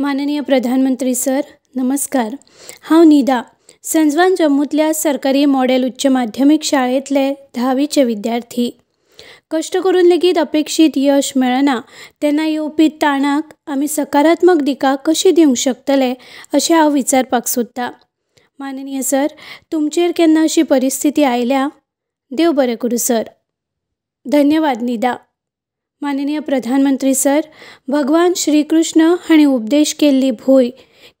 माननीय प्रधानमंत्री सर नमस्कार हांव निदा संजवान जम्मूतल्या सरकारी मॉडेल उच्च माध्यमिक शाळेंतले धावीचे विद्यार्थी कष्ट करून लेगीत अपेक्षित यश मेळना तेन्ना येवपी ताणाक आमी सकारात्मक दिका कशी दिवंक शकतले अशें हांव विचारपाक सोदतां माननीय सर तुमचेर केन्ना अशी परिस्थिती आयल्या देव बरें करूं सर धन्यवाद निदा माननीय प्रधानमंत्री सर भगवान श्रीकृष्ण हांणी उपदेश केल्ली भूंय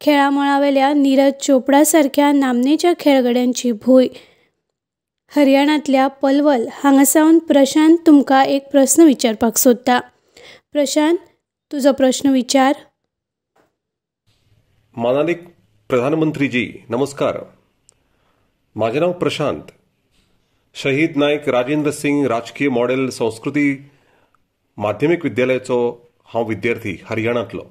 खेळा मळावेल्या नीरज चोपडा सारख्या नामनेच्या खेळगड्यांची भूंय हरियाणातल्या पलवल हांगासावन प्रशांत तुमकां एक प्रस्न विचारपाक सोदता प्रशांत तुजो प्रश्न विचार प्रधानमंत्री जी नमस्कार माझे नाव प्रशांत शहीद नायक राजेंद्र सिंग राजकीय मॉडेल संस्कृती माध्यमीक विद्यालयाचो हांव विद्यार्थी हरियाणांतलो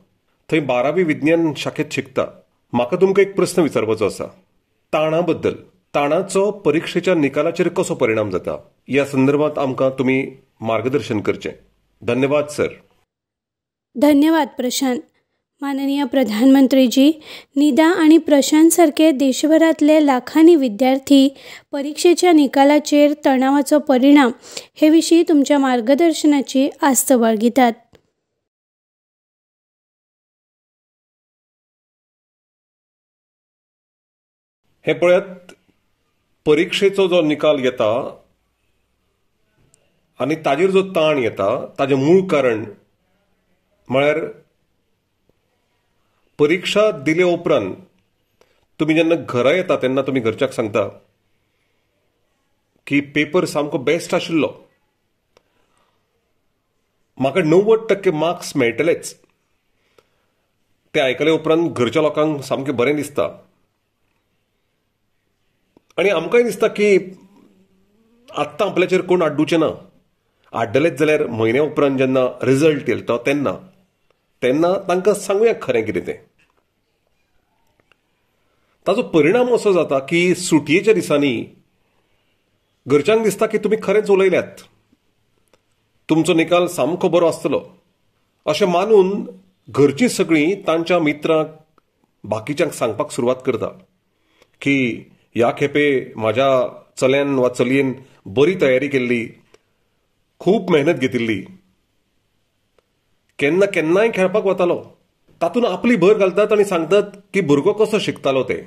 थंय बारावी विज्ञान शाखेत शिकता म्हाका तुमकां एक प्रस्न विचारपाचो आसा ताणा बद्दल ताणाचो परीक्षेच्या निकालाचेर कसो परिणाम जाता या संदर्भात आमकां तुमी मार्गदर्शन करचें धन्यवाद सर धन्यवाद प्रशांत माननीय प्रधानमंत्रीजी निदा आणि प्रशांतसारखे देशभरातले लाखांनी विद्यार्थी परीक्षेच्या निकालाचेर तणावाचो परिणाम हे विषयी तुमच्या मार्गदर्शनाची आस्त बाळगितात हे पळयात परिक्षेचो जो निकाल येता आणि ताजेर जो ताण येता ताजे मूळ कारण म्हळ्यार परीक्षा दिले उपरांत तुम्ही जेन्ना घरा येता त्यांना तुम्ही घरच्याक सांगता की पेपर सामको बेस्ट आशिल्लो म्हाका णव्वद टक्के मार्क्स मेळटलेच ते आयकले उपरांत घरच्या लोकांक सामके बरें दिसता आणि आमकांय दिसता की आत्तां आपल्याचेर कोण आड्डूचे ना आड्डलेच जाल्यार म्हयन्या उपरांत जेन्ना रिजल्ट येयलो तेन्ना तेन्ना तांकां सांगूया खरें कितें तें ताजो परिणाम असो जाता की सुटयेच्या दिसांनी घरच्यांक दिसता की तुम्ही खरेंच उलयल्यात तुमचो निकाल सामको बरो आसतलो अशें मानून घरचीं सगळीं तांच्या मित्रांक बाकीच्यांक सांगपाक सुरवात करता की ह्या खेपे म्हाज्या चल्यान वा चलयेन बरी तयारी केल्ली खूब मेहनत घेतिल्ली केन्ना केन्नाय खेळपाक वतालो तातूंत आपली भर घालतात आनी सांगतात की भुरगो कसो शिकतालो ते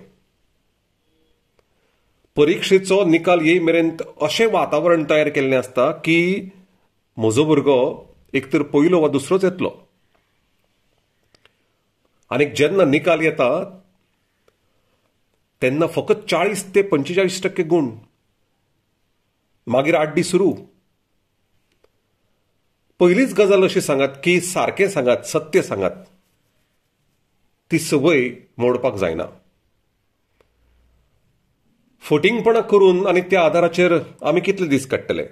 परीक्षेचो निकाल येय मेरेन अशें वातावरण तयार केल्लें आसता की म्हजो भुरगो एक तर पयलो वा दुसरोच येतलो आनी जेन्ना निकाल येता तेन्ना फकत चाळीस ते पंचेचाळीस टक्के गूण मागीर आड्डी सुरू पहिलीच गजाल अशी सांगात की सारकें सांगात सत्य सांगात ती सवय मोडपाक जायना फटिंगपणा करून आनी त्या आदाराचेर आमी कितले दीस काडटले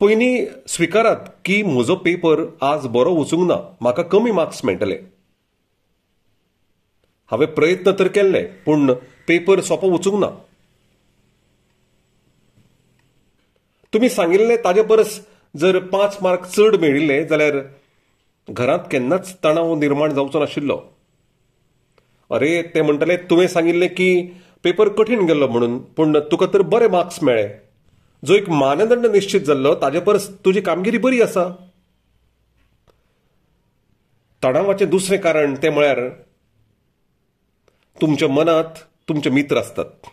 पयलीं स्विकारात की म्हजो पेपर आज बरो वचूंक ना म्हाका कमी मार्क्स मेळटले हांवें प्रयत्न तर केल्ले पूण पेपर सोंपो वचूंक ना तुमी सांगिल्ले ताजे परस जर पांच मार्क चड मेळिल्ले जाल्यार घरांत केन्नाच तणाव निर्माण जावचो नाशिल्लो अरे ते म्हणटले तुवें सांगिल्ले की पेपर कठीण गेल्लो म्हणून पूण तुका तर बरे मार्क्स मेळ्ळे जो एक मानदंड निश्चित जाल्लो ताजे परस तुजी कामगिरी बरी आसा तणावाचे दुसरे कारण ते म्हळ्यार तुमच्या मनात तुमचे मित्र असतात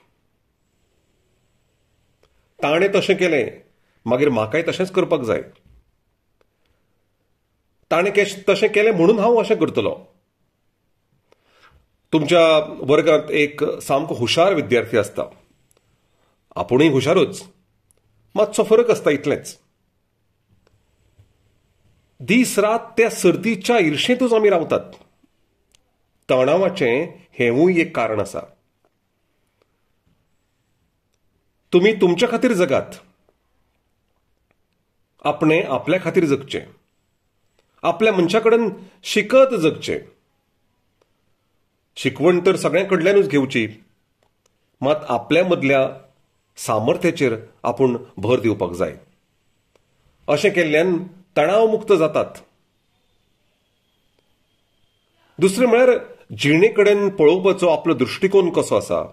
ताणें तशें केलें मागीर म्हाकाय तशेंच करपाक जाय ताणें तशें केलें म्हणून हांव अशें करतलों तुमच्या वर्गात एक सामको हुशार विद्यार्थी असता आपुणूय हुशारूच मातसो फरक असता इतलेंच दीस रात त्या सर्दीच्या इर्शेंतूच आमी रावतात तणावाचें हेवूय एक कारण आसा तुम्ही तुमच्या खातीर जगात आपणें आपल्या खातीर जगचे आपल्या मनशा शिकत जगचें शिकवण तर सगळ्यांकडल्यानच घेवची मात आपल्या मदल्या सामर्थ्याचेर आपूण भर दिवपाक जाय अशें केल्ल्यान तणाव मुक्त जातात दुसरें म्हळ्यार जिणे कडेन पळोवपाचो आपलो दृश्टीकोन कसो आसा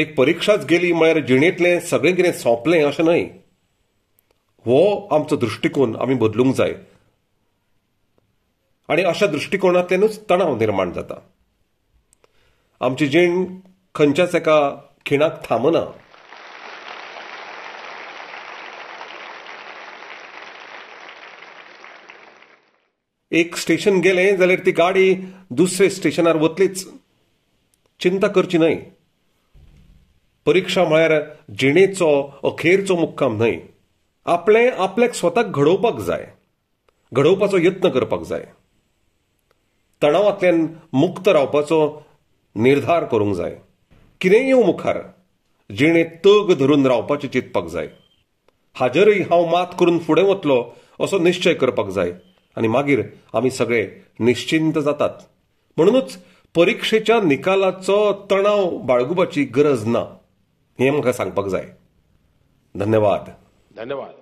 एक परीक्षाच गेली म्हळ्यार जिणेंतलें सगळें कितें सोंपलें अशें न्हय हो आमचो दृश्टीकोन आमी बदलूंक जाय आणि अशा दृश्टिकोणांतल्यानूच तणाव निर्माण जाता आमची जीण खंयच्याच एका खिणाक थांबना एक स्टेशन गेले जाल्यार ती गाडी दुसरे स्टेशनार वतलीच चिंता करची न्हय परीक्षा म्हळ्यार जिणेचो अखेरचो मुक्काम न्हय आपले आपल्याक स्वताक घडोवपाक जाय घडोवपाचो यत्न करपाक जाय तणावांतल्यान मुक्त रावपाचो निर्धार करूंक जाय कितेंय येवं मुखार जिणें तग धरून रावपाचें चिंतपाक जाय हाजेरय हांव मात करून फुडें वतलों असो निश्चय करपाक जाय आनी मागीर आमी सगळे निश्चिंत जातात म्हणूनच परिक्षेच्या निकालाचो तणाव बाळगुपाची गरज ना हें म्हाका सांगपाक जाय धन्यवाद धन्यवाद